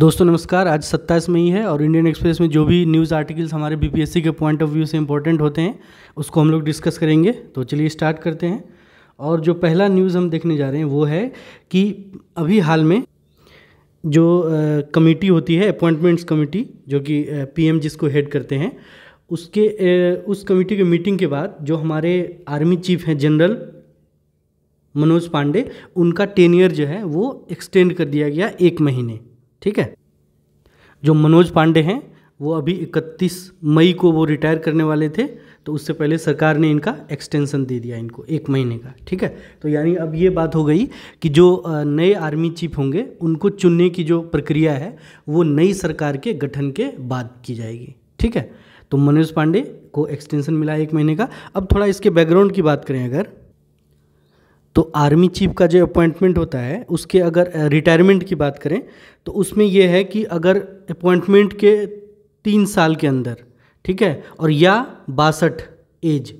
दोस्तों नमस्कार आज सत्ताईस मई है और इंडियन एक्सप्रेस में जो भी न्यूज़ आर्टिकल्स हमारे बीपीएससी के पॉइंट ऑफ व्यू से इंपॉर्टेंट होते हैं उसको हम लोग डिस्कस करेंगे तो चलिए स्टार्ट करते हैं और जो पहला न्यूज़ हम देखने जा रहे हैं वो है कि अभी हाल में जो कमेटी होती है अपॉइंटमेंट्स कमेटी जो कि पी जिसको हेड करते हैं उसके उस कमेटी के मीटिंग के बाद जो हमारे आर्मी चीफ हैं जनरल मनोज पांडे उनका टेन ईयर जो है वो एक्सटेंड कर दिया गया एक महीने ठीक है जो मनोज पांडे हैं वो अभी 31 मई को वो रिटायर करने वाले थे तो उससे पहले सरकार ने इनका एक्सटेंशन दे दिया इनको एक महीने का ठीक है तो यानी अब ये बात हो गई कि जो नए आर्मी चीफ होंगे उनको चुनने की जो प्रक्रिया है वो नई सरकार के गठन के बाद की जाएगी ठीक है तो मनोज पांडे को एक्सटेंशन मिला एक महीने का अब थोड़ा इसके बैकग्राउंड की बात करें अगर तो आर्मी चीफ का जो अपॉइंटमेंट होता है उसके अगर रिटायरमेंट की बात करें तो उसमें यह है कि अगर अपॉइंटमेंट के तीन साल के अंदर ठीक है और या बासठ एज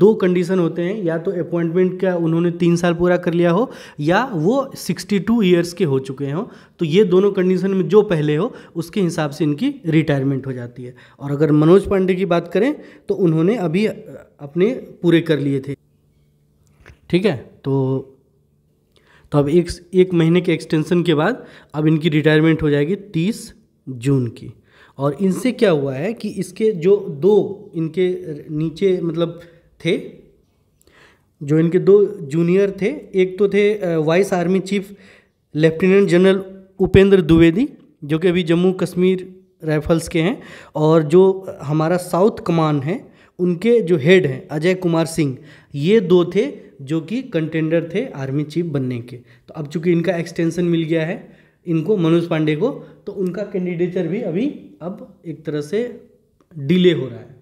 दो कंडीशन होते हैं या तो अपॉइंटमेंट का उन्होंने तीन साल पूरा कर लिया हो या वो 62 टू ईयर्स के हो चुके हों तो ये दोनों कंडीशन में जो पहले हो उसके हिसाब से इनकी रिटायरमेंट हो जाती है और अगर मनोज पांडे की बात करें तो उन्होंने अभी अपने पूरे कर लिए थे ठीक है तो तो अब एक एक महीने के एक्सटेंशन के बाद अब इनकी रिटायरमेंट हो जाएगी तीस जून की और इनसे क्या हुआ है कि इसके जो दो इनके नीचे मतलब थे जो इनके दो जूनियर थे एक तो थे vice army chief lieutenant general Upendra Dwivedi जो कि अभी जम्मू कश्मीर राइफल्स के हैं और जो हमारा साउथ कमान है उनके जो हेड हैं अजय कुमार सिंह ये दो थे जो कि कंटेंडर थे आर्मी चीफ बनने के तो अब चूंकि इनका एक्सटेंशन मिल गया है इनको मनोज पांडे को तो उनका कैंडिडेचर भी अभी अब एक तरह से डिले हो रहा है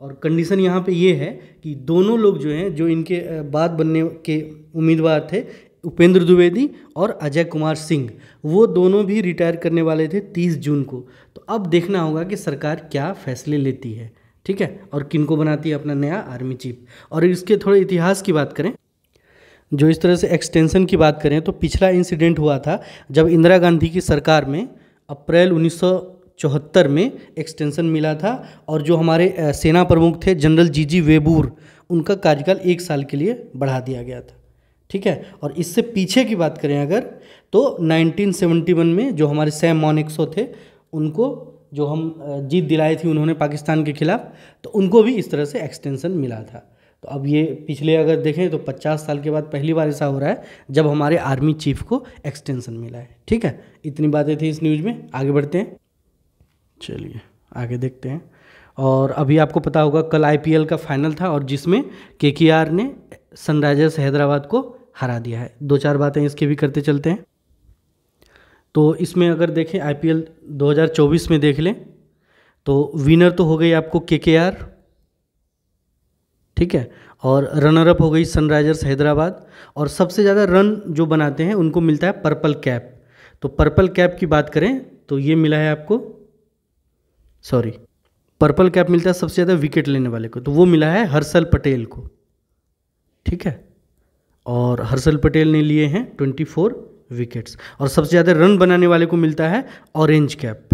और कंडीशन यहाँ पे ये है कि दोनों लोग जो हैं जो इनके बाद बनने के उम्मीदवार थे उपेंद्र द्विवेदी और अजय कुमार सिंह वो दोनों भी रिटायर करने वाले थे 30 जून को तो अब देखना होगा कि सरकार क्या फैसले लेती है ठीक है और किनको बनाती है अपना नया आर्मी चीफ और इसके थोड़े इतिहास की बात करें जो इस तरह से एक्सटेंशन की बात करें तो पिछला इंसिडेंट हुआ था जब इंदिरा गांधी की सरकार में अप्रैल उन्नीस चौहत्तर में एक्सटेंशन मिला था और जो हमारे सेना प्रमुख थे जनरल जी जी वेबूर उनका कार्यकाल एक साल के लिए बढ़ा दिया गया था ठीक है और इससे पीछे की बात करें अगर तो 1971 में जो हमारे सैम मॉनिक्सो थे उनको जो हम जीत दिलाई थी उन्होंने पाकिस्तान के खिलाफ तो उनको भी इस तरह से एक्सटेंसन मिला था तो अब ये पिछले अगर देखें तो 50 साल के बाद पहली बार ऐसा हो रहा है जब हमारे आर्मी चीफ को एक्सटेंसन मिला है ठीक है इतनी बातें थी इस न्यूज़ में आगे बढ़ते हैं चलिए आगे देखते हैं और अभी आपको पता होगा कल आईपीएल का फाइनल था और जिसमें के ने सनराइजर्स हैदराबाद को हरा दिया है दो चार बातें इसके भी करते चलते हैं तो इसमें अगर देखें आईपीएल 2024 में देख लें तो विनर तो हो गई आपको केकेआर ठीक है और रनर अप हो गई सनराइजर्स हैदराबाद और सबसे ज़्यादा रन जो बनाते हैं उनको मिलता है पर्पल कैप तो पर्पल कैप की बात करें तो ये मिला है आपको सॉरी पर्पल कैप मिलता है सबसे ज़्यादा विकेट लेने वाले को तो वो मिला है हर्षल पटेल को ठीक है और हर्षल पटेल ने लिए हैं ट्वेंटी फोर विकेट्स और सबसे ज़्यादा रन बनाने वाले को मिलता है ऑरेंज कैप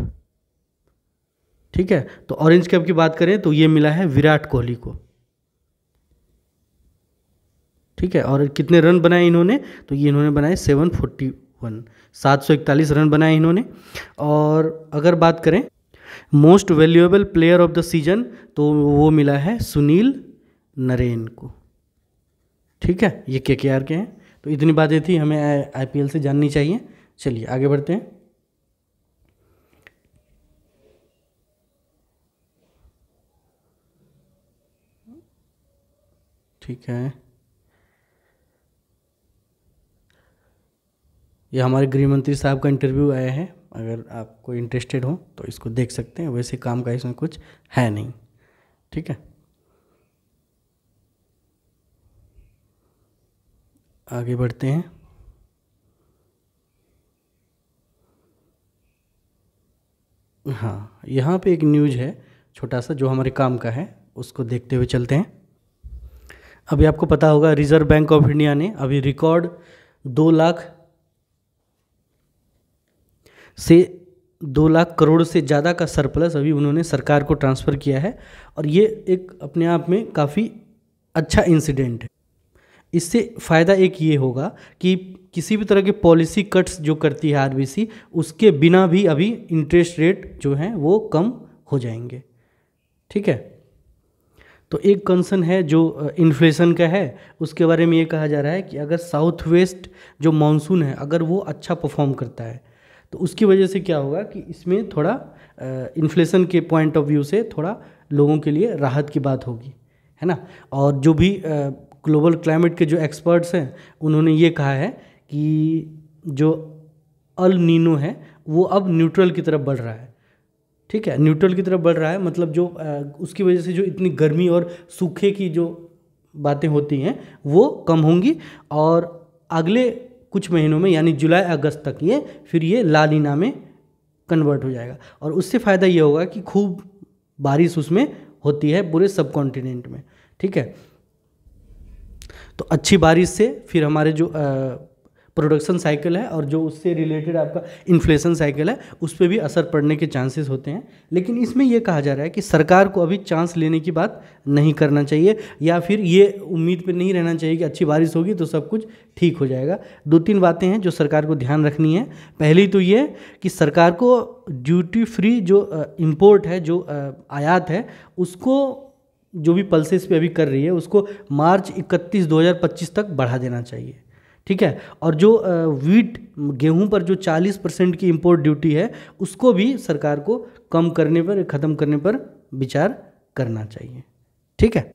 ठीक है तो ऑरेंज कैप की बात करें तो ये मिला है विराट कोहली को ठीक है और कितने रन बनाए इन्होंने तो ये इन्होंने बनाए सेवन फोर्टी वन सात सौ इकतालीस रन बनाए इन्होंने और अगर बात करें most valuable player of the season तो वो मिला है सुनील नरेन को ठीक है ये के के आर के हैं तो इतनी बातें थी हमें आई से जाननी चाहिए चलिए आगे बढ़ते हैं ठीक है ये हमारे गृह मंत्री साहब का इंटरव्यू आया है अगर आप कोई इंटरेस्टेड हो तो इसको देख सकते हैं वैसे काम का इसमें कुछ है नहीं ठीक है आगे बढ़ते हैं हाँ यहाँ पे एक न्यूज़ है छोटा सा जो हमारे काम का है उसको देखते हुए चलते हैं अभी आपको पता होगा रिजर्व बैंक ऑफ इंडिया ने अभी रिकॉर्ड दो लाख से दो लाख करोड़ से ज़्यादा का सरप्लस अभी उन्होंने सरकार को ट्रांसफ़र किया है और ये एक अपने आप में काफ़ी अच्छा इंसिडेंट है इससे फ़ायदा एक ये होगा कि किसी भी तरह के पॉलिसी कट्स जो करती है आरबीसी उसके बिना भी अभी इंटरेस्ट रेट जो हैं वो कम हो जाएंगे ठीक है तो एक कंसर्न है जो इन्फ्लेशन का है उसके बारे में ये कहा जा रहा है कि अगर साउथ वेस्ट जो मानसून है अगर वो अच्छा परफॉर्म करता है तो उसकी वजह से क्या होगा कि इसमें थोड़ा इन्फ्लेशन के पॉइंट ऑफ व्यू से थोड़ा लोगों के लिए राहत की बात होगी है ना और जो भी ग्लोबल क्लाइमेट के जो एक्सपर्ट्स हैं उन्होंने ये कहा है कि जो अल नीनो है वो अब न्यूट्रल की तरफ बढ़ रहा है ठीक है न्यूट्रल की तरफ बढ़ रहा है मतलब जो उसकी वजह से जो इतनी गर्मी और सूखे की जो बातें होती हैं वो कम होंगी और अगले कुछ महीनों में यानी जुलाई अगस्त तक ये फिर ये लालीना में कन्वर्ट हो जाएगा और उससे फ़ायदा ये होगा कि खूब बारिश उसमें होती है पूरे सब कॉन्टिनेंट में ठीक है तो अच्छी बारिश से फिर हमारे जो प्रोडक्शन साइकिल है और जो उससे रिलेटेड आपका इन्फ्लेशन साइकिल है उस पर भी असर पड़ने के चांसेस होते हैं लेकिन इसमें यह कहा जा रहा है कि सरकार को अभी चांस लेने की बात नहीं करना चाहिए या फिर ये उम्मीद पे नहीं रहना चाहिए कि अच्छी बारिश होगी तो सब कुछ ठीक हो जाएगा दो तीन बातें हैं जो सरकार को ध्यान रखनी है पहली तो ये कि सरकार को ड्यूटी फ्री जो इम्पोर्ट है जो आयात है उसको जो भी पल्सेस पे अभी कर रही है उसको मार्च 31 2025 तक बढ़ा देना चाहिए ठीक है और जो वीट गेहूं पर जो 40 परसेंट की इम्पोर्ट ड्यूटी है उसको भी सरकार को कम करने पर ख़त्म करने पर विचार करना चाहिए ठीक है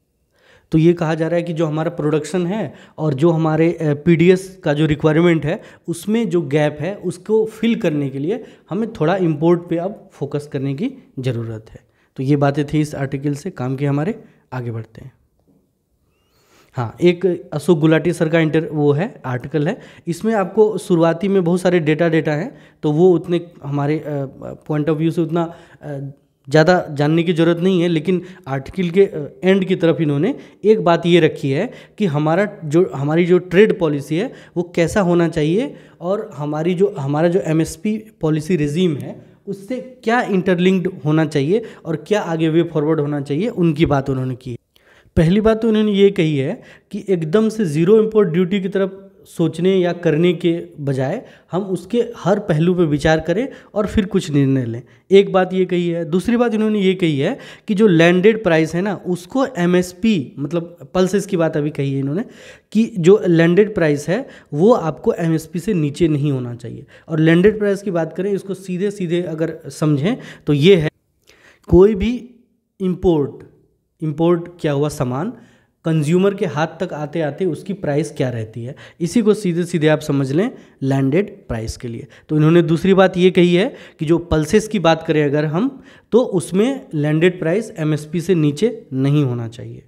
तो ये कहा जा रहा है कि जो हमारा प्रोडक्शन है और जो हमारे पी का जो रिक्वायरमेंट है उसमें जो गैप है उसको फिल करने के लिए हमें थोड़ा इम्पोर्ट पे अब फोकस करने की ज़रूरत है तो ये बातें थी इस आर्टिकल से काम के हमारे आगे बढ़ते हैं हाँ एक अशोक गुलाटी सर का इंटर वो है आर्टिकल है इसमें आपको शुरुआती में बहुत सारे डेटा डेटा हैं तो वो उतने हमारे पॉइंट ऑफ व्यू से उतना ज़्यादा जानने की ज़रूरत नहीं है लेकिन आर्टिकल के एंड की तरफ इन्होंने एक बात ये रखी है कि हमारा जो हमारी जो ट्रेड पॉलिसी है वो कैसा होना चाहिए और हमारी जो हमारा जो एमएसपी पॉलिसी रिजीम है उससे क्या इंटरलिंक्ड होना चाहिए और क्या आगे वे फॉरवर्ड होना चाहिए उनकी बात उन्होंने की पहली बात तो उन्होंने ये कही है कि एकदम से ज़ीरो इम्पोर्ट ड्यूटी की तरफ सोचने या करने के बजाय हम उसके हर पहलू पर विचार करें और फिर कुछ निर्णय लें एक बात ये कही है दूसरी बात इन्होंने ये कही है कि जो लैंडेड प्राइस है ना उसको एमएसपी मतलब पल्सेस की बात अभी कही है इन्होंने कि जो लैंडेड प्राइस है वो आपको एमएसपी से नीचे नहीं होना चाहिए और लैंडेड प्राइस की बात करें इसको सीधे सीधे अगर समझें तो ये है कोई भी इम्पोर्ट इम्पोर्ट किया हुआ सामान कंज्यूमर के हाथ तक आते आते उसकी प्राइस क्या रहती है इसी को सीधे सीधे आप समझ लें लैंडेड प्राइस के लिए तो इन्होंने दूसरी बात ये कही है कि जो पल्सेस की बात करें अगर हम तो उसमें लैंडेड प्राइस एमएसपी से नीचे नहीं होना चाहिए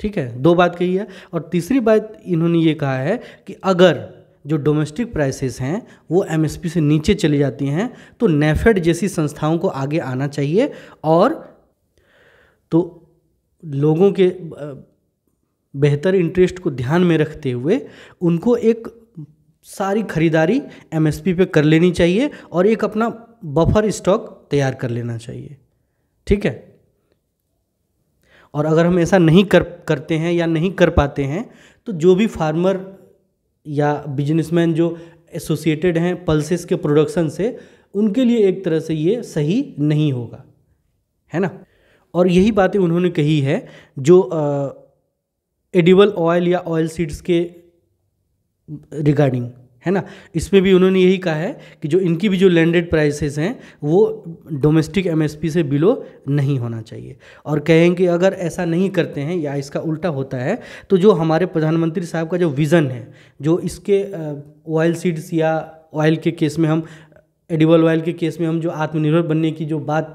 ठीक है दो बात कही है और तीसरी बात इन्होंने ये कहा है कि अगर जो डोमेस्टिक प्राइसेस हैं वो एमएसपी से नीचे चली जाती हैं तो नेफेड जैसी संस्थाओं को आगे आना चाहिए और तो लोगों के बेहतर इंटरेस्ट को ध्यान में रखते हुए उनको एक सारी खरीदारी पी पे कर लेनी चाहिए और एक अपना बफर स्टॉक तैयार कर लेना चाहिए ठीक है और अगर हम ऐसा नहीं कर करते हैं या नहीं कर पाते हैं तो जो भी फार्मर या बिजनेसमैन जो एसोसिएटेड हैं पल्सेस के प्रोडक्शन से उनके लिए एक तरह से ये सही नहीं होगा है ना और यही बातें उन्होंने कही है जो आ, एडिबल ऑयल या ऑयल सीड्स के रिगार्डिंग है ना इसमें भी उन्होंने यही कहा है कि जो इनकी भी जो लैंडेड प्राइसेस हैं वो डोमेस्टिक एमएसपी से बिलो नहीं होना चाहिए और कहें कि अगर ऐसा नहीं करते हैं या इसका उल्टा होता है तो जो हमारे प्रधानमंत्री साहब का जो विज़न है जो इसके ऑयल सीड्स या ऑयल के केस में हम एडिबल ऑयल के केस में हम जो आत्मनिर्भर बनने की जो बात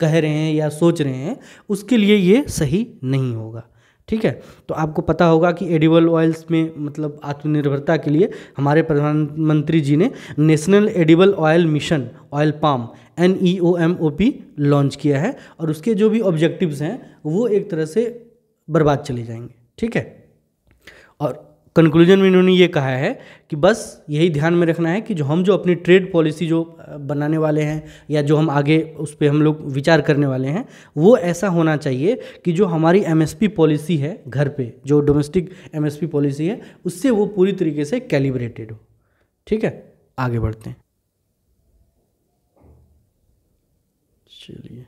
कह रहे हैं या सोच रहे हैं उसके लिए ये सही नहीं होगा ठीक है तो आपको पता होगा कि एडिबल ऑयल्स में मतलब आत्मनिर्भरता के लिए हमारे प्रधानमंत्री जी ने national edible oil mission oil palm N E O M O P launch किया है और उसके जो भी ऑब्जेक्टिव्स हैं वो एक तरह से बर्बाद चले जाएंगे ठीक है कंक्लूजन में इन्होंने ये कहा है कि बस यही ध्यान में रखना है कि जो हम जो अपनी ट्रेड पॉलिसी जो बनाने वाले हैं या जो हम आगे उस पर हम लोग विचार करने वाले हैं वो ऐसा होना चाहिए कि जो हमारी एम पॉलिसी है घर पे जो डोमेस्टिक एमएसपी पॉलिसी है उससे वो पूरी तरीके से कैलिब्रेटेड हो ठीक है आगे बढ़ते हैं चलिए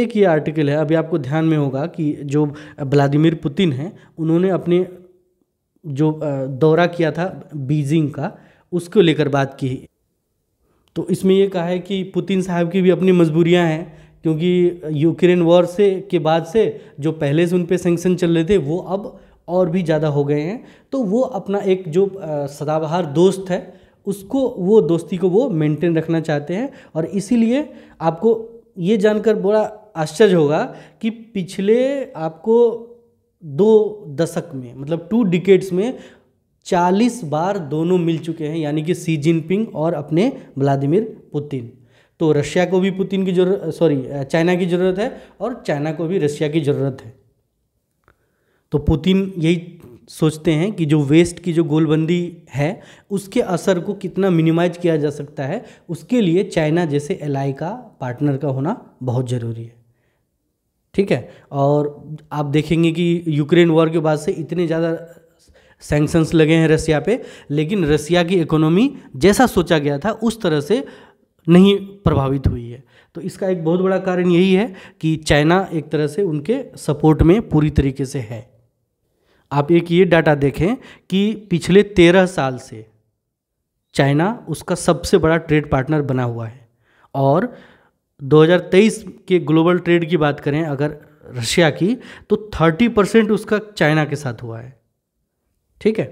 एक ये आर्टिकल है अभी आपको ध्यान में होगा कि जो व्लादिमिर पुतिन हैं उन्होंने अपने जो दौरा किया था बीजिंग का उसको लेकर बात की तो इसमें ये कहा है कि पुतिन साहब की भी अपनी मजबूरियां हैं क्योंकि यूक्रेन वॉर से के बाद से जो पहले से उन पर सेंक्शन चल रहे थे वो अब और भी ज़्यादा हो गए हैं तो वो अपना एक जो सदाबहार दोस्त है उसको वो दोस्ती को वो मेंटेन रखना चाहते हैं और इसीलिए आपको ये जानकर बड़ा आश्चर्य होगा कि पिछले आपको दो दशक में मतलब टू डिकेट्स में चालीस बार दोनों मिल चुके हैं यानी कि सी जिनपिंग और अपने व्लादिमिर पुतिन तो रशिया को भी पुतिन की जरूरत सॉरी चाइना की ज़रूरत है और चाइना को भी रशिया की ज़रूरत है तो पुतिन यही सोचते हैं कि जो वेस्ट की जो गोलबंदी है उसके असर को कितना मिनिमाइज किया जा सकता है उसके लिए चाइना जैसे एलआई का पार्टनर का होना बहुत ज़रूरी है ठीक है और आप देखेंगे कि यूक्रेन वॉर के बाद से इतने ज़्यादा सैंक्शंस लगे हैं रसिया पे लेकिन रसिया की इकोनॉमी जैसा सोचा गया था उस तरह से नहीं प्रभावित हुई है तो इसका एक बहुत बड़ा कारण यही है कि चाइना एक तरह से उनके सपोर्ट में पूरी तरीके से है आप एक ये डाटा देखें कि पिछले तेरह साल से चाइना उसका सबसे बड़ा ट्रेड पार्टनर बना हुआ है और 2023 के ग्लोबल ट्रेड की बात करें अगर रशिया की तो 30 परसेंट उसका चाइना के साथ हुआ है ठीक है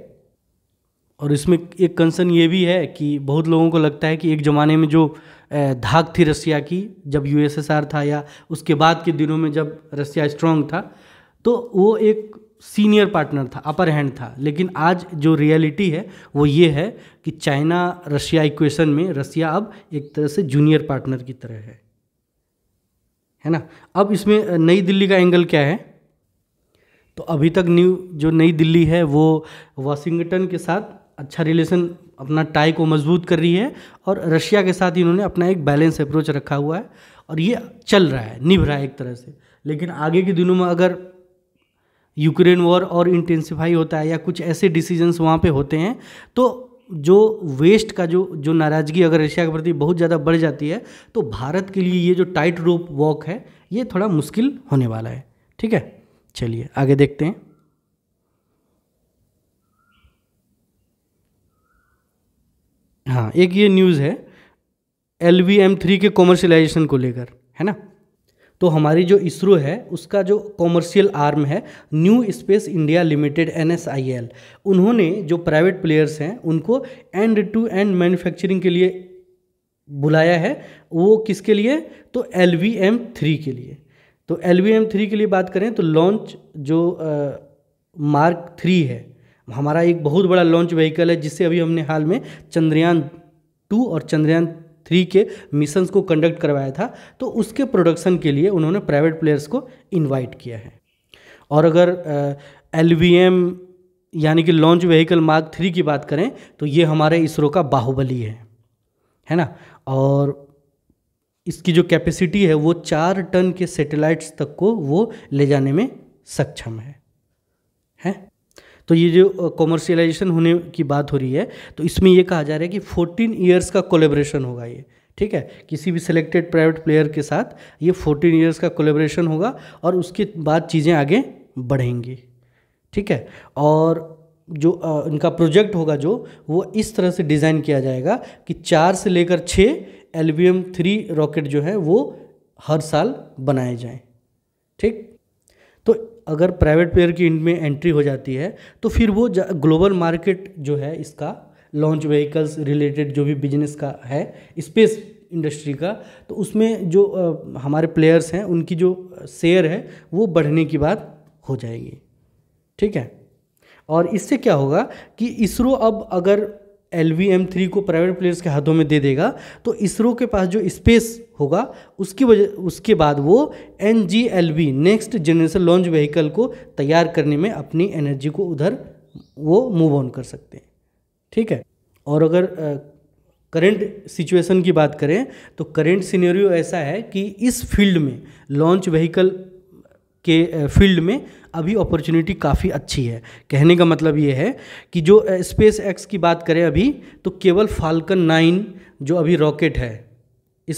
और इसमें एक कंसर्न ये भी है कि बहुत लोगों को लगता है कि एक ज़माने में जो धाक थी रशिया की जब यूएसएसआर था या उसके बाद के दिनों में जब रशिया स्ट्रांग था तो वो एक सीनियर पार्टनर था अपर हैंड था लेकिन आज जो रियलिटी है वो ये है कि चाइना रशिया इक्वेशन में रशिया अब एक तरह से जूनियर पार्टनर की तरह है है ना अब इसमें नई दिल्ली का एंगल क्या है तो अभी तक न्यू जो नई दिल्ली है वो वाशिंगटन के साथ अच्छा रिलेशन अपना टाई को मजबूत कर रही है और रशिया के साथ इन्होंने अपना एक बैलेंस अप्रोच रखा हुआ है और ये चल रहा है निभ रहा है एक तरह से लेकिन आगे के दिनों में अगर यूक्रेन वॉर और इंटेंसिफाई होता है या कुछ ऐसे डिसीजंस वहाँ पे होते हैं तो जो वेस्ट का जो जो नाराज़गी अगर रशिया के प्रति बहुत ज़्यादा बढ़ जाती है तो भारत के लिए ये जो टाइट रोप वॉक है ये थोड़ा मुश्किल होने वाला है ठीक है चलिए आगे देखते हैं हाँ एक ये न्यूज़ है एल वी एम थ्री के कॉमर्शलाइजेशन को लेकर है ना तो हमारी जो इसरो है उसका जो कॉमर्शियल आर्म है न्यू स्पेस इंडिया लिमिटेड एन उन्होंने जो प्राइवेट प्लेयर्स हैं उनको एंड टू एंड मैन्युफैक्चरिंग के लिए बुलाया है वो किसके लिए तो एल वी एम थ्री के लिए तो एल वी एम थ्री के लिए बात करें तो लॉन्च जो मार्क थ्री है हमारा एक बहुत बड़ा लॉन्च व्हीकल है जिससे अभी हमने हाल में चंद्रयान टू और चंद्रयान थ्री के मिशन को कंडक्ट करवाया था तो उसके प्रोडक्शन के लिए उन्होंने प्राइवेट प्लेयर्स को इन्वाइट किया है और अगर एल यानी कि लॉन्च व्हीकल मार्क थ्री की बात करें तो ये हमारे इसरो का बाहुबली है है ना और इसकी जो कैपेसिटी है वो चार टन के सैटेलाइट्स तक को वो ले जाने में सक्षम है तो ये जो कॉमर्शियलाइजेशन होने की बात हो रही है तो इसमें ये कहा जा रहा है कि फोर्टीन ईयर्स का कोलेब्रेशन होगा ये ठीक है किसी भी सिलेक्टेड प्राइवेट प्लेयर के साथ ये फोर्टीन ईयर्स का कोलेब्रेशन होगा और उसके बाद चीज़ें आगे बढ़ेंगी ठीक है और जो आ, इनका प्रोजेक्ट होगा जो वो इस तरह से डिज़ाइन किया जाएगा कि चार से लेकर छः L V M three rocket जो है वो हर साल बनाए जाएं ठीक तो अगर प्राइवेट प्लेयर की इनमें एंट्री हो जाती है तो फिर वो ग्लोबल मार्केट जो है इसका लॉन्च व्हीकल्स रिलेटेड जो भी बिजनेस का है स्पेस इंडस्ट्री का तो उसमें जो आ, हमारे प्लेयर्स हैं उनकी जो शेयर है वो बढ़ने की बात हो जाएगी ठीक है और इससे क्या होगा कि इसरो अब अगर एल वी एम थ्री को प्राइवेट प्लेयर्स के हाथों में दे देगा तो इसरो के पास जो स्पेस होगा उसकी वजह उसके बाद वो N G L V next generation launch vehicle को तैयार करने में अपनी एनर्जी को उधर वो मूव ऑन कर सकते हैं ठीक है और अगर करंट सिचुएशन की बात करें तो करंट सिनेरियो ऐसा है कि इस फील्ड में लॉन्च व्हीकल के फील्ड में अभी अपॉर्चुनिटी काफ़ी अच्छी है कहने का मतलब ये है कि जो स्पेस एक्स की बात करें अभी तो केवल फाल्कन नाइन जो अभी रॉकेट है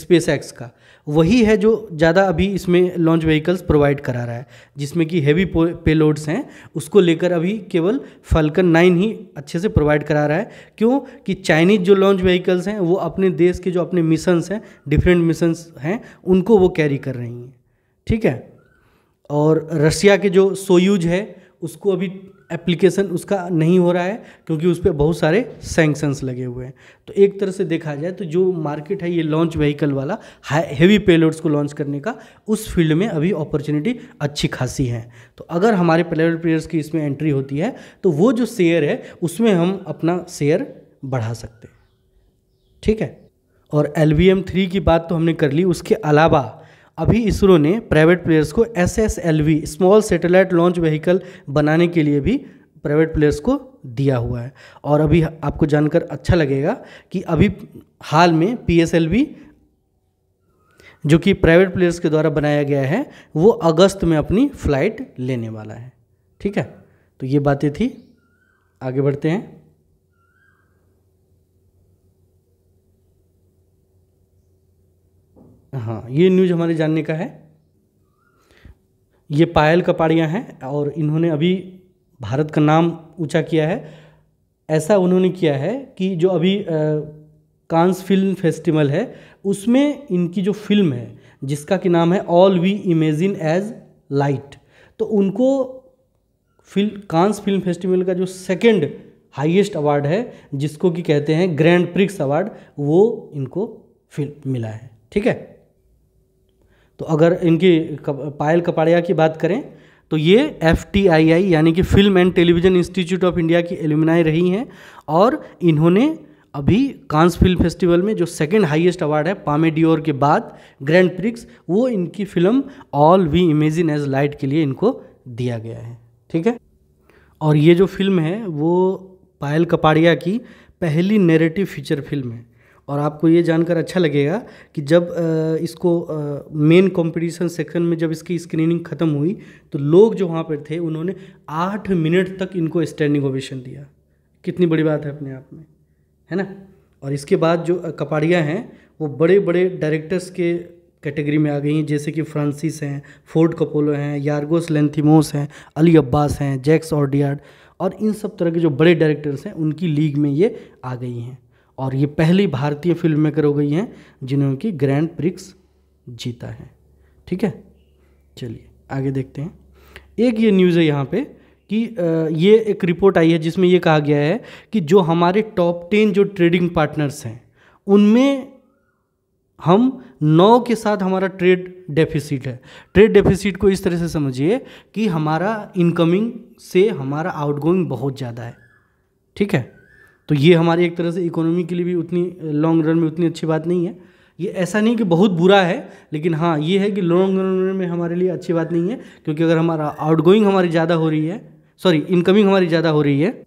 स्पेस एक्स का वही है जो ज़्यादा अभी इसमें लॉन्च व्हीकल्स प्रोवाइड करा रहा है जिसमें कि हैवी पेलोड्स हैं उसको लेकर अभी केवल फल्कन नाइन ही अच्छे से प्रोवाइड करा रहा है क्यों कि चाइनीज़ जो लॉन्च व्हीकल्स हैं वो अपने देश के जो अपने मिशंस हैं डिफरेंट मिशंस हैं उनको वो कैरी कर रही हैं ठीक है और रशिया के जो सोयूज है उसको अभी एप्लीकेशन उसका नहीं हो रहा है क्योंकि उस पर बहुत सारे सैंक्शंस लगे हुए हैं तो एक तरह से देखा जाए तो जो मार्केट है ये लॉन्च व्हीकल वाला हैवी पेलोड्स को लॉन्च करने का उस फील्ड में अभी अपॉर्चुनिटी अच्छी खासी है तो अगर हमारे पेलोड प्लेयर्स की इसमें एंट्री होती है तो वो जो शेयर है उसमें हम अपना शेयर बढ़ा सकते हैं ठीक है और एल वी एम थ्री की बात तो हमने कर ली उसके अलावा अभी इसरो ने प्राइवेट प्लेयर्स को S S L V small satellite launch vehicle बनाने के लिए भी प्राइवेट प्लेयर्स को दिया हुआ है और अभी आपको जानकर अच्छा लगेगा कि अभी हाल में पी एस एल वी जो कि प्राइवेट प्लेयर्स के द्वारा बनाया गया है वो अगस्त में अपनी फ़्लाइट लेने वाला है ठीक है तो ये बातें थी आगे बढ़ते हैं हाँ ये न्यूज़ हमारे जानने का है ये पायल कपाड़िया हैं और इन्होंने अभी भारत का नाम ऊंचा किया है ऐसा उन्होंने किया है कि जो अभी कांस फिल्म फेस्टिवल है उसमें इनकी जो फिल्म है जिसका कि नाम है all we imagine as light तो उनको फिल्म कांस फिल्म फेस्टिवल का जो सेकंड हाईएस्ट अवार्ड है जिसको कि कहते हैं ग्रैंड प्रिक्स अवार्ड वो इनको फिल्म मिला है ठीक है तो अगर इनकी पायल कपाड़िया की बात करें तो ये एफ यानी कि film and television institute of India की एलुमिनाई रही हैं और इन्होंने अभी कांस फिल्म फेस्टिवल में जो सेकंड हाईएस्ट अवार्ड है पामे डियोर के बाद ग्रैंड प्रिक्स वो इनकी film all we imagine as light के लिए इनको दिया गया है ठीक है और ये जो फिल्म है वो पायल कपाड़िया की पहली नेरेटिव फीचर फिल्म है और आपको ये जानकर अच्छा लगेगा कि जब इसको मेन कंपटीशन सेक्शन में जब इसकी स्क्रीनिंग ख़त्म हुई तो लोग जो वहाँ पर थे उन्होंने आठ मिनट तक इनको स्टैंडिंग ओवेशन दिया कितनी बड़ी बात है अपने आप में है ना और इसके बाद जो कपाड़ियाँ हैं वो बड़े बड़े डायरेक्टर्स के कैटेगरी में आ गई हैं जैसे कि फ्रांसिस हैं फोर्ड कपोलो हैं यार्गोस लेंथीमोस हैं अली अब्बास हैं जैक्स ऑर्डियार्ड और इन सब तरह के जो बड़े डायरेक्टर्स हैं उनकी लीग में ये आ गई हैं और ये पहली भारतीय फिल्म मेकर हो गई हैं जिन्होंने की ग्रैंड प्रिक्स जीता है ठीक है चलिए आगे देखते हैं एक ये न्यूज़ है यहाँ पे कि ये एक रिपोर्ट आई है जिसमें ये कहा गया है कि जो हमारे टॉप टेन जो ट्रेडिंग पार्टनर्स हैं उनमें हम नौ के साथ हमारा ट्रेड डेफिसिट है ट्रेड डेफिसिट को इस तरह से समझिए कि हमारा इनकमिंग से हमारा आउटगोइंग बहुत ज़्यादा है ठीक है तो ये हमारी एक तरह से इकोनॉमी के लिए भी उतनी लॉन्ग रन में उतनी अच्छी बात नहीं है ये ऐसा नहीं कि बहुत बुरा है लेकिन हाँ ये है कि लॉन्ग रन में हमारे लिए अच्छी बात नहीं है क्योंकि अगर हमारा आउटगोइंग हमारी ज़्यादा हो रही है सॉरी इनकमिंग हमारी ज़्यादा हो रही है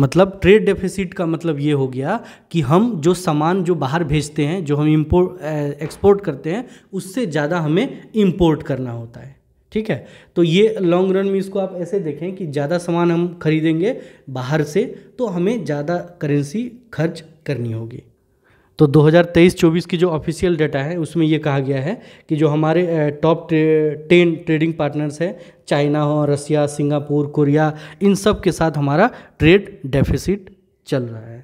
मतलब ट्रेड डेफिसिट का मतलब ये हो गया कि हम जो सामान जो बाहर भेजते हैं जो हम इम्पोर्ट एक्सपोर्ट करते हैं उससे ज़्यादा हमें इम्पोर्ट करना होता है ठीक है तो ये लॉन्ग रन में इसको आप ऐसे देखें कि ज़्यादा सामान हम खरीदेंगे बाहर से तो हमें ज़्यादा करेंसी खर्च करनी होगी तो 2023-24 की जो ऑफिशियल डाटा है उसमें ये कहा गया है कि जो हमारे टॉप टेन ट्रेडिंग पार्टनर्स हैं चाइना हो रसिया सिंगापुर कोरिया इन सब के साथ हमारा ट्रेड डेफिसिट चल रहा है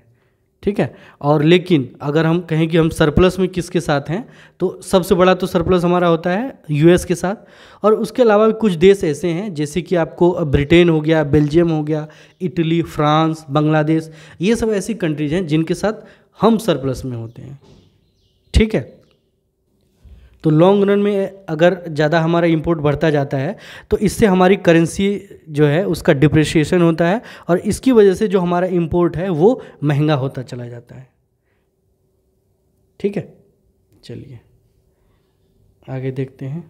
ठीक है और लेकिन अगर हम कहें कि हम सरप्लस में किसके साथ हैं तो सबसे बड़ा तो सरप्लस हमारा होता है यूएस के साथ और उसके अलावा भी कुछ देश ऐसे हैं जैसे कि आपको ब्रिटेन हो गया बेल्जियम हो गया इटली फ्रांस बांग्लादेश ये सब ऐसी कंट्रीज हैं जिनके साथ हम सरप्लस में होते हैं ठीक है तो लॉन्ग रन में अगर ज़्यादा हमारा इम्पोर्ट बढ़ता जाता है तो इससे हमारी करेंसी जो है उसका डिप्रेशिएशन होता है और इसकी वजह से जो हमारा इम्पोर्ट है वो महंगा होता चला जाता है ठीक है चलिए आगे देखते हैं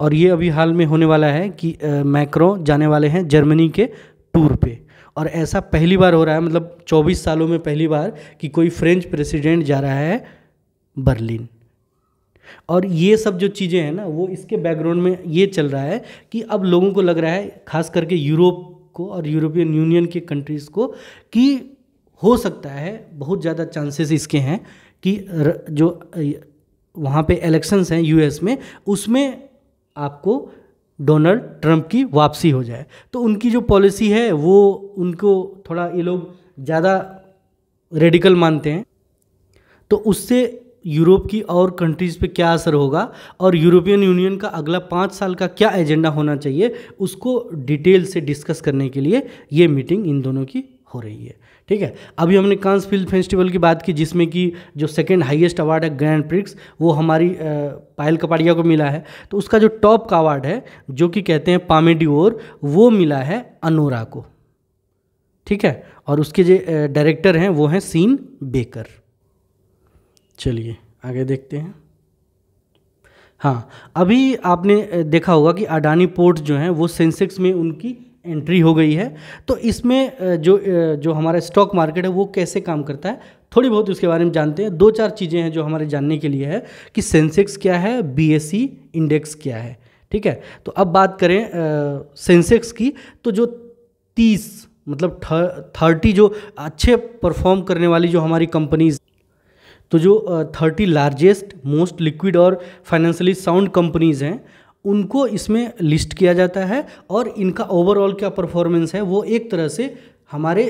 और ये अभी हाल में होने वाला है कि मैक्रो जाने वाले हैं जर्मनी के टूर पे और ऐसा पहली बार हो रहा है मतलब 24 सालों में पहली बार कि कोई फ्रेंच प्रेसिडेंट जा रहा है बर्लिन और ये सब जो चीज़ें हैं ना वो इसके बैकग्राउंड में ये चल रहा है कि अब लोगों को लग रहा है खास करके यूरोप को और यूरोपियन यूनियन के कंट्रीज़ को कि हो सकता है बहुत ज़्यादा चांसेस इसके हैं कि जो वहाँ पे इलेक्शंस हैं यूएस में उसमें आपको डोनाल्ड ट्रंप की वापसी हो जाए तो उनकी जो पॉलिसी है वो उनको थोड़ा ये लोग ज़्यादा रेडिकल मानते हैं तो उससे यूरोप की और कंट्रीज़ पे क्या असर होगा और यूरोपियन यूनियन का अगला पाँच साल का क्या एजेंडा होना चाहिए उसको डिटेल से डिस्कस करने के लिए ये मीटिंग इन दोनों की हो रही है ठीक है अभी हमने कांस फिल्म फेस्टिवल की बात की जिसमें कि जो सेकेंड हाईएस्ट अवार्ड है ग्रैंड प्रिक्स वो हमारी पायल कपाड़िया को मिला है तो उसका जो टॉप का अवार्ड है जो कि कहते हैं ओर वो मिला है अनोरा को ठीक है और उसके जो डायरेक्टर हैं वो हैं सीन बेकर चलिए आगे देखते हैं हाँ अभी आपने देखा होगा कि अडानी पोर्ट जो हैं वो सेंसेक्स में उनकी एंट्री हो गई है तो इसमें जो जो हमारा स्टॉक मार्केट है वो कैसे काम करता है थोड़ी बहुत उसके बारे में जानते हैं दो चार चीज़ें हैं जो हमारे जानने के लिए है कि सेंसेक्स क्या है बी इंडेक्स क्या है ठीक है तो अब बात करें सेंसेक्स की तो जो तीस मतलब थर्टी जो अच्छे परफॉर्म करने वाली जो हमारी कंपनीज तो जो थर्टी लार्जेस्ट मोस्ट लिक्विड और फाइनेंशियली साउंड कंपनीज हैं उनको इसमें लिस्ट किया जाता है और इनका ओवरऑल क्या परफॉर्मेंस है वो एक तरह से हमारे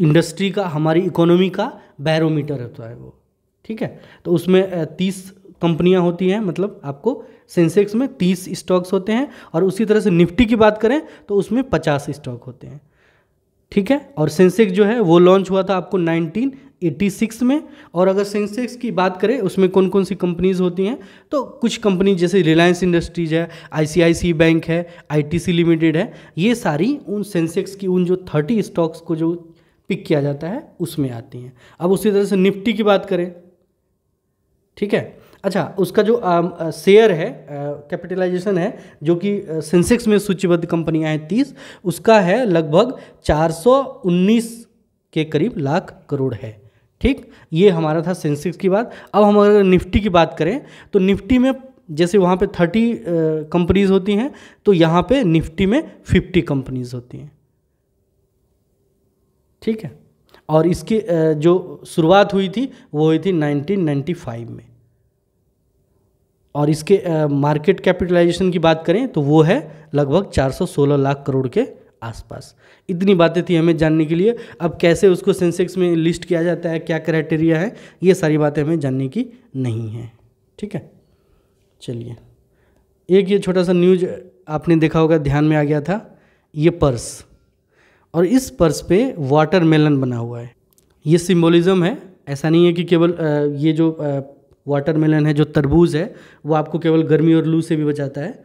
इंडस्ट्री का हमारी इकोनॉमी का बैरोमीटर होता है वो ठीक है तो उसमें तीस कंपनियां होती हैं मतलब आपको सेंसेक्स में तीस स्टॉक्स होते हैं और उसी तरह से निफ्टी की बात करें तो उसमें पचास स्टॉक होते हैं ठीक है और सेंसेक्स जो है वो लॉन्च हुआ था आपको 1986 में और अगर सेंसेक्स की बात करें उसमें कौन कौन सी कंपनीज होती हैं तो कुछ कंपनी जैसे रिलायंस इंडस्ट्रीज है आईसीआईसी बैंक है आईटीसी लिमिटेड है ये सारी उन सेंसेक्स की उन जो थर्टी स्टॉक्स को जो पिक किया जाता है उसमें आती हैं अब उसी तरह से निफ्टी की बात करें ठीक है अच्छा उसका जो शेयर है कैपिटलाइजेशन है जो कि सेंसेक्स में सूचीबद्ध कंपनियां हैं तीस उसका है लगभग उन्नीस के करीब लाख करोड़ है ठीक ये हमारा था सेंसेक्स की बात अब हम अगर निफ्टी की बात करें तो निफ्टी में जैसे वहाँ पे थर्टी कंपनीज होती हैं तो यहाँ पे निफ्टी में फिफ्टी कंपनीज होती हैं ठीक है और इसकी जो शुरुआत हुई थी वो हुई थी 1995 में और इसके मार्केट कैपिटलाइजेशन की बात करें तो वो है लगभग 416 लाख करोड़ के आसपास इतनी बातें थी हमें जानने के लिए अब कैसे उसको सेंसेक्स में लिस्ट किया जाता है क्या क्राइटेरिया है ये सारी बातें हमें जानने की नहीं है ठीक है चलिए एक ये छोटा सा न्यूज आपने देखा होगा ध्यान में आ गया था ये पर्स और इस पर्स पे वाटर मेलन बना हुआ है ये सिम्बोलिज़म है ऐसा नहीं है कि केवल ये जो वाटरमेलन है जो तरबूज है वो आपको केवल गर्मी और लू से भी बचाता है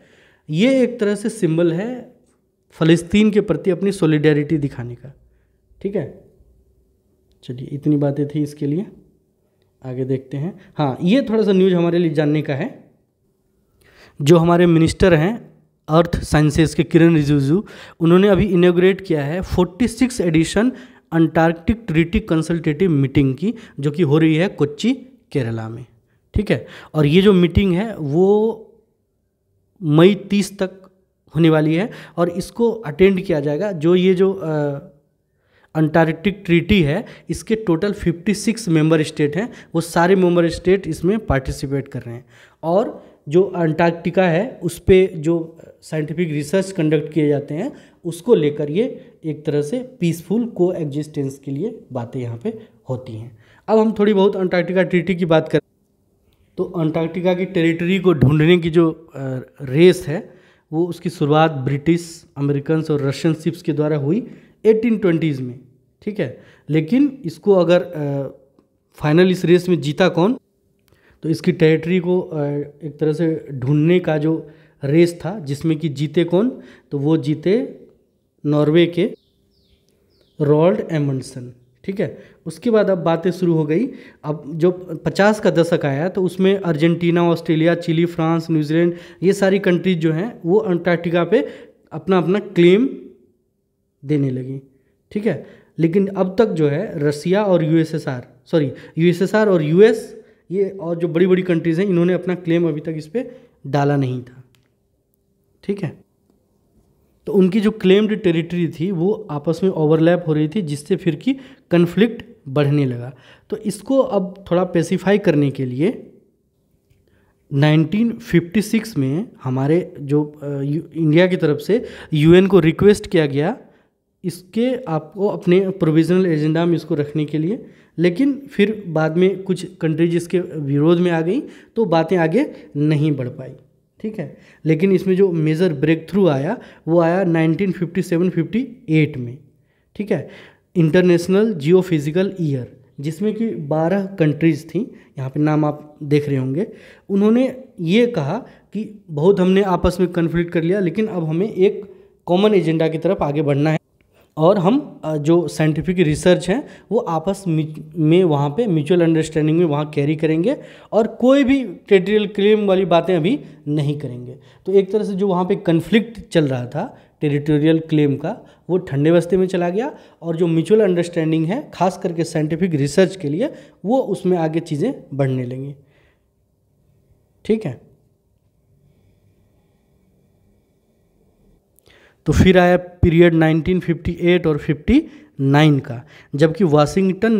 ये एक तरह से सिंबल है फ़लस्तीन के प्रति अपनी सोलिडरिटी दिखाने का ठीक है चलिए इतनी बातें थी इसके लिए आगे देखते हैं हाँ ये थोड़ा सा न्यूज़ हमारे लिए जानने का है जो हमारे मिनिस्टर हैं अर्थ साइंसेस के किरण रिजिजू उन्होंने अभी इनोग्रेट किया है 46 edition Antarctic treaty consultative meeting की जो कि हो रही है कोच्चि केरला में ठीक है और ये जो मीटिंग है वो मई तीस तक होने वाली है और इसको अटेंड किया जाएगा जो ये जो अंटार्कटिक ट्रीटी है इसके टोटल 56 मेम्बर स्टेट हैं वो सारे मेम्बर स्टेट इसमें पार्टिसिपेट कर रहे हैं और जो अंटार्कटिका है उस पर जो साइंटिफिक रिसर्च कंडक्ट किए जाते हैं उसको लेकर ये एक तरह से पीसफुल को एग्जिस्टेंस के लिए बातें यहाँ पे होती हैं अब हम थोड़ी बहुत अंटार्कटिका ट्रीटी की बात करें तो अंटार्कटिका की टेरिटरी को ढूंढने की जो रेस है वो उसकी शुरुआत ब्रिटिश अमेरिकन और रशियन शिप्स के द्वारा हुई एटीन ट्वेंटीज़ में ठीक है लेकिन इसको अगर फाइनल इस रेस में जीता कौन तो इसकी टेरिटरी को एक तरह से ढूंढने का जो रेस था जिसमें कि जीते कौन तो वो जीते नॉर्वे के रॉल्ड एमंडसन ठीक है उसके बाद अब बातें शुरू हो गई अब जो पचास का दशक आया तो उसमें Argentina Australia Chile France New Zealand ये सारी कंट्रीज जो हैं वो अंटार्कटिका पे अपना अपना क्लेम देने लगी ठीक है लेकिन अब तक जो है रसिया और यूएसएसआर सॉरी यूएसएसआर और यूएस ये और जो बड़ी बड़ी कंट्रीज़ हैं इन्होंने अपना क्लेम अभी तक इस पर डाला नहीं था ठीक है तो उनकी जो क्लेम्ड टेरिटरी थी वो आपस में ओवरलैप हो रही थी जिससे फिर की कन्फ्लिक्ट बढ़ने लगा तो इसको अब थोड़ा पेसिफाई करने के लिए 1956 में हमारे जो इंडिया की तरफ से यूएन को रिक्वेस्ट किया गया इसके आपको अपने प्रोविजनल एजेंडा में इसको रखने के लिए लेकिन फिर बाद में कुछ कंट्रीज इसके विरोध में आ गई तो बातें आगे नहीं बढ़ पाई ठीक है लेकिन इसमें जो मेजर ब्रेक थ्रू आया वो आया 1957-58 में ठीक है इंटरनेशनल जियो फिज़िकल ईयर जिसमें कि 12 कंट्रीज़ थी यहाँ पे नाम आप देख रहे होंगे उन्होंने ये कहा कि बहुत हमने आपस में कन्फ्लिक्ट कर लिया लेकिन अब हमें एक कॉमन एजेंडा की तरफ आगे बढ़ना है और हम जो साइंटिफिक रिसर्च है वो आपस में वहाँ पे म्यूचुअल अंडरस्टैंडिंग में वहाँ कैरी करेंगे और कोई भी टेरिटोरियल क्लेम वाली बातें अभी नहीं करेंगे तो एक तरह से जो वहाँ पे कन्फ्लिक्ट चल रहा था टेरिटोरियल क्लेम का वो ठंडे बस्ते में चला गया और जो म्यूचुअल अंडरस्टैंडिंग है खास करके साइंटिफिक रिसर्च के लिए वो उसमें आगे चीज़ें बढ़ने लेंगी ठीक है तो फिर आया पीरियड 1958 और 59 का जबकि वाशिंगटन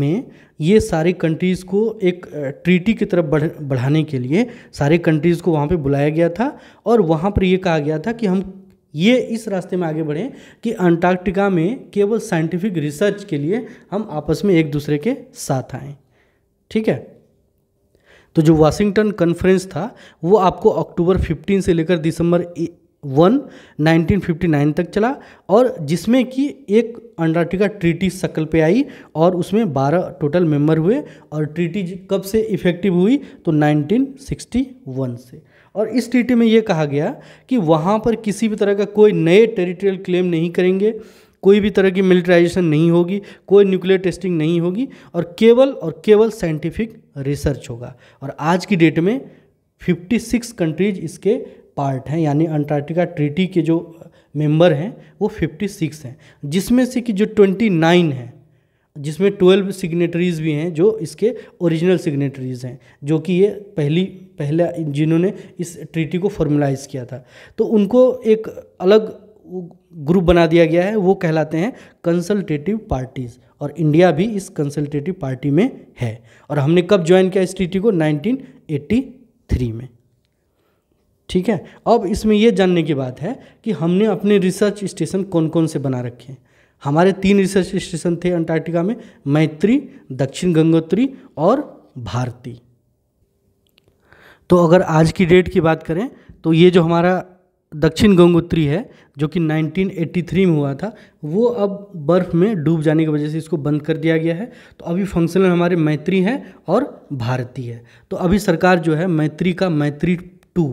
में ये सारे कंट्रीज़ को एक ट्रीटी की तरफ बढ़ बढ़ाने के लिए सारे कंट्रीज़ को वहाँ पे बुलाया गया था और वहाँ पर ये कहा गया था कि हम ये इस रास्ते में आगे बढ़ें कि अंटार्कटिका में केवल साइंटिफिक रिसर्च के लिए हम आपस में एक दूसरे के साथ आएँ ठीक है तो जो वाशिंगटन कॉन्फ्रेंस था वो आपको अक्टूबर 15 से लेकर दिसंबर वन नाइनटीन तक चला और जिसमें कि एक अंटार्कटिका ट्रीटी शक्ल पे आई और उसमें 12 टोटल मेंबर हुए और ट्रीटी कब से इफ़ेक्टिव हुई तो 1961 से और इस ट्रीटी में ये कहा गया कि वहाँ पर किसी भी तरह का कोई नए टेरिटोरियल क्लेम नहीं करेंगे कोई भी तरह की मिलिट्राइजेशन नहीं होगी कोई न्यूक्लियर टेस्टिंग नहीं होगी और केवल और केवल साइंटिफिक रिसर्च होगा और आज की डेट में 56 कंट्रीज इसके पार्ट हैं यानी अंटार्कटिका ट्रीटी के जो मेंबर हैं वो 56 हैं जिसमें से कि जो 29 हैं जिसमें 12 सिग्नेटरीज भी हैं जो इसके ओरिजिनल सिग्नेटरीज हैं जो कि ये पहली पहला जिन्होंने इस ट्रीटी को फॉर्मुलाइज किया था तो उनको एक अलग ग्रुप बना दिया गया है वो कहलाते हैं कंसल्टेटिव पार्टीज़ और इंडिया भी इस कंसल्टेटिव पार्टी में है और हमने कब ज्वाइन किया इस ट्रीटी को 1983 में ठीक है अब इसमें यह जानने की बात है कि हमने अपने रिसर्च स्टेशन कौन कौन से बना रखे हैं हमारे तीन रिसर्च स्टेशन थे अंटार्कटिका में मैत्री दक्षिण गंगोत्री और भारती तो अगर आज की डेट की बात करें तो ये जो हमारा दक्षिण गंगोत्री है जो कि 1983 में हुआ था वो अब बर्फ़ में डूब जाने की वजह से इसको बंद कर दिया गया है तो अभी फंक्शनल हमारे मैत्री है और भारती है तो अभी सरकार जो है मैत्री का मैत्री टू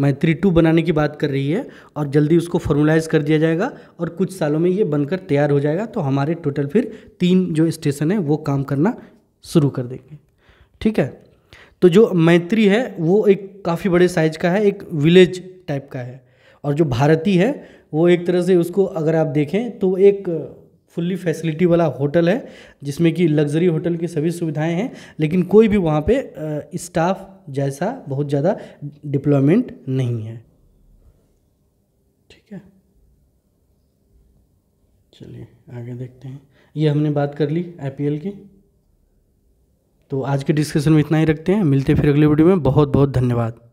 मैत्री टू बनाने की बात कर रही है और जल्दी उसको फॉर्मुलाइज कर दिया जाएगा और कुछ सालों में ये बनकर तैयार हो जाएगा तो हमारे टोटल फिर तीन जो स्टेशन है वो काम करना शुरू कर देंगे ठीक है तो जो मैत्री है वो एक काफ़ी बड़े साइज का है एक विलेज टाइप का है और जो भारती है वो एक तरह से उसको अगर आप देखें तो एक फुल्ली फैसिलिटी वाला होटल है जिसमें कि लग्जरी होटल की सभी सुविधाएं हैं लेकिन कोई भी वहाँ पे स्टाफ जैसा बहुत ज़्यादा डिप्लॉयमेंट नहीं है ठीक है चलिए आगे देखते हैं ये हमने बात कर ली आईपीएल की तो आज के डिस्कशन में इतना ही रखते हैं मिलते हैं फिर अगले वीडियो में बहुत बहुत धन्यवाद